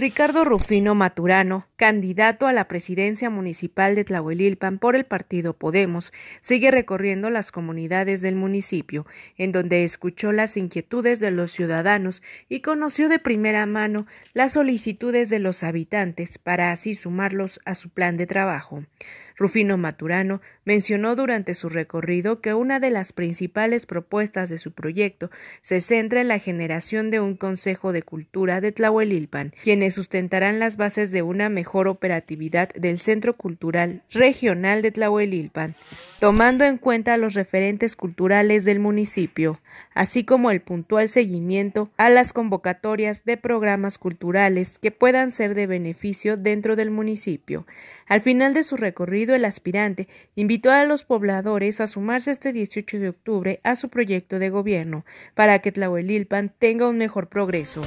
Ricardo Rufino Maturano, candidato a la presidencia municipal de Tlahuelilpan por el partido Podemos, sigue recorriendo las comunidades del municipio, en donde escuchó las inquietudes de los ciudadanos y conoció de primera mano las solicitudes de los habitantes para así sumarlos a su plan de trabajo. Rufino Maturano mencionó durante su recorrido que una de las principales propuestas de su proyecto se centra en la generación de un Consejo de Cultura de Tlahuelilpan, quienes sustentarán las bases de una operatividad del Centro Cultural Regional de Tlahuelilpan, tomando en cuenta los referentes culturales del municipio, así como el puntual seguimiento a las convocatorias de programas culturales que puedan ser de beneficio dentro del municipio. Al final de su recorrido, el aspirante invitó a los pobladores a sumarse este 18 de octubre a su proyecto de gobierno para que Tlahuelilpan tenga un mejor progreso.